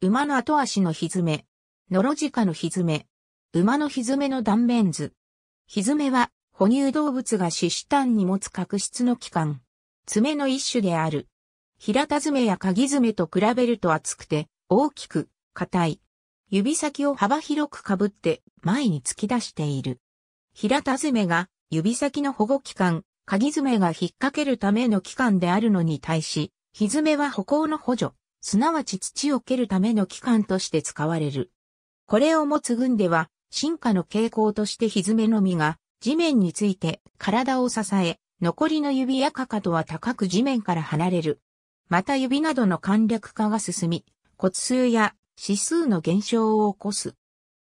馬の後足のひずめ、ノロジカのひずめ、馬のひずめの断面図。ひずめは、哺乳動物が死死端に持つ角質の器官、爪の一種である。平田爪や鍵爪と比べると厚くて、大きく、硬い。指先を幅広くかぶって前に突き出している。平田爪が指先の保護器官、鍵爪が引っ掛けるための器官であるのに対し、ひずめは歩行の補助、すなわち土を蹴るための機関として使われる。これを持つ軍では、進化の傾向としてひずめの実が地面について体を支え、残りの指やかかとは高く地面から離れる。また指などの簡略化が進み、骨数や指数の減少を起こす。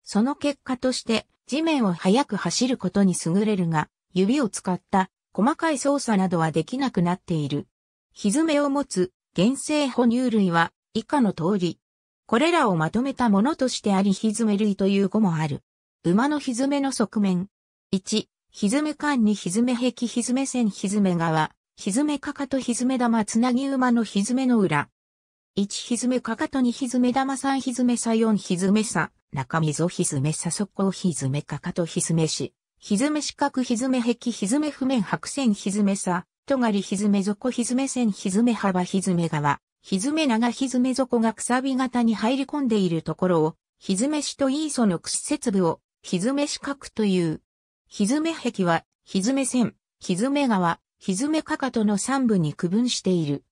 その結果として地面を速く走ることに優れるが、指を使った細かい操作などはできなくなっている。ひずめを持つ原生哺乳類は以下の通り。これらをまとめたものとしてあり、ひずめ類という語もある。馬のひずめの側面。1、ひずめ間にひずめ壁ひずめ線ひずめ側、ひずめかかとひずめ玉つなぎ馬のひずめの裏。1ひずめかかと2ひずめ玉3ひずめさ4ひずめさ、中溝ひずめさ速攻ひずめかかとひずめし、ひずめ四角ひずめ壁ひずめ譜面白線ひずめさ、とがりひずめ底ひずめ線ひずめ幅ひずめ側、ひずめ長ひずめ底がくさび型に入り込んでいるところを、ひずめしとイーソの屈折部を、ひずめ四角という。ひずめ壁は、ひずめ線、ひずめ側、ひずめかかとの三部に区分している。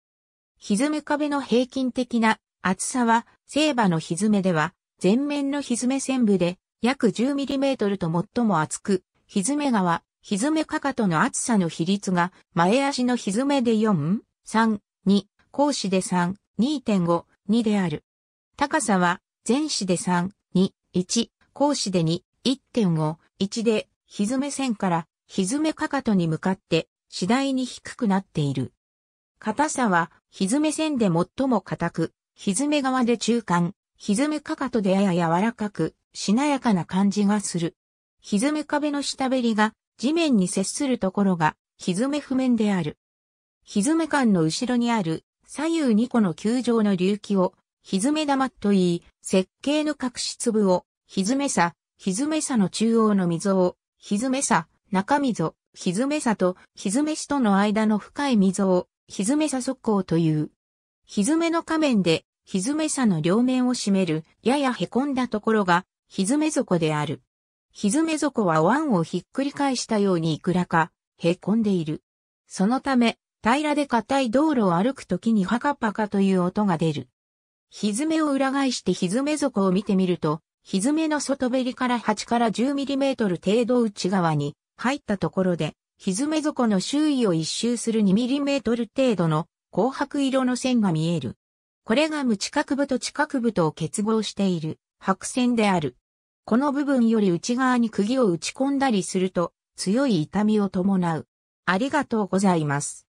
ひずめ壁の平均的な厚さは、聖馬のひずめでは、前面のひずめ線部で約1 0トルと最も厚く、ひずめ側、蹄めかかとの厚さの比率が、前足の蹄めで4、3、2、後子で3、2.5、2である。高さは、前肢で3、2、1、後子で2、1.5、1で、蹄め線から蹄めかかとに向かって次第に低くなっている。硬さは、蹄め線で最も硬く、蹄め側で中間、蹄めかかとでやや柔らかく、しなやかな感じがする。蹄め壁の下べりが地面に接するところが、ひずめ譜面である。ひずめ間の後ろにある、左右2個の球状の隆起を、ひずめ玉といい、設計の隠し粒を、ひずめさ、ひずめさの中央の溝を、ひずめさ、中溝、ひずめさと、ひずめしとの間の深い溝を、ひずめさ側溝という。ひずめの仮面で、ひずめさの両面を占める、やや凹んだところが、ひずめ底である。ひずめ底は湾をひっくり返したようにいくらか、へこんでいる。そのため、平らで硬い道路を歩くときにパカパカという音が出る。ひずめを裏返してひずめ底を見てみると、ひずめの外べりから8から10ミリメートル程度内側に入ったところで、ひずめ底の周囲を一周する2ミリメートル程度の紅白色の線が見える。これが無知角部と知覚部とを結合している白線である。この部分より内側に釘を打ち込んだりすると強い痛みを伴う。ありがとうございます。